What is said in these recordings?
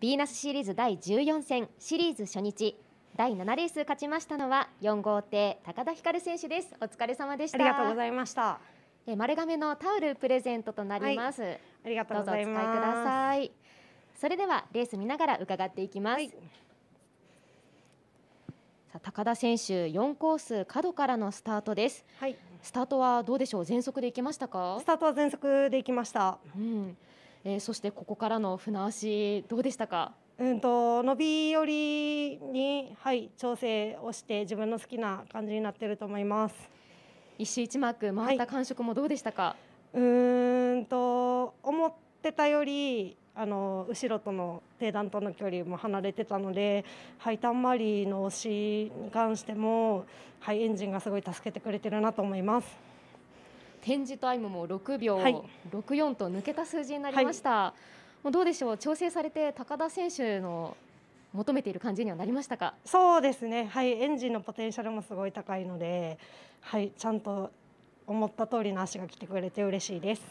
ビーナスシリーズ第14戦シリーズ初日第7レース勝ちましたのは4号艇高田光選手ですお疲れ様でしたありがとうございましたえ丸亀のタオルプレゼントとなります、はい、ありがとうございますどうぞお使いくださいそれではレース見ながら伺っていきます、はい、さあ高田選手4コース角からのスタートです、はい、スタートはどうでしょう全速で行きましたかスタートは全速で行きましたうんえー、そしてここからの船足どうでしたかうんと伸び寄りに、はい、調整をして自分の好きな感じになってると思います一周一マーク回った感触もどうでしたか、はい、うんと思ってたよりあの後ろとの低段との距離も離れてたので、はい、タンマリーの推しに関しても、はい、エンジンがすごい助けてくれてるなと思います。展示タイムも6秒、64と抜けた数字になりました。はい、もうどうでしょう調整されて高田選手の求めている感じにはなりましたかそうですね、はい、エンジンのポテンシャルもすごい高いので、はい、ちゃんと思った通りの足が来てくれて嬉しいです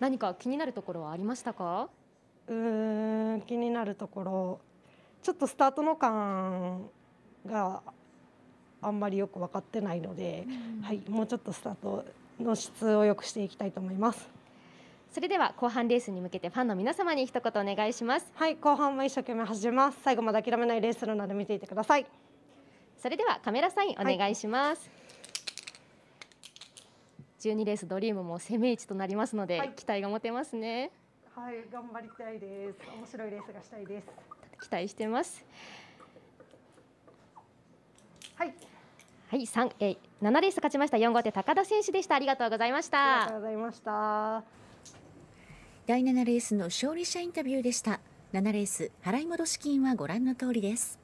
何か気になるところはありましたかうーん気になるところちょっとスタートの感があんまりよく分かってないので、うん、はい、もうちょっとスタートの質を良くしていきたいと思いますそれでは後半レースに向けてファンの皆様に一言お願いしますはい後半も一生懸命始めます最後まで諦めないレースすので見ていてくださいそれではカメラサインお願いします、はいレースドリームも攻め位置となりますので、はい、期待が持てますねはい頑張りたいです面白いレースがしたいです期待してますはいはい3、え七レース勝ちました四号手高田選手でしたありがとうございましたありがとうございました第七レースの勝利者インタビューでした七レース払い戻し金はご覧の通りです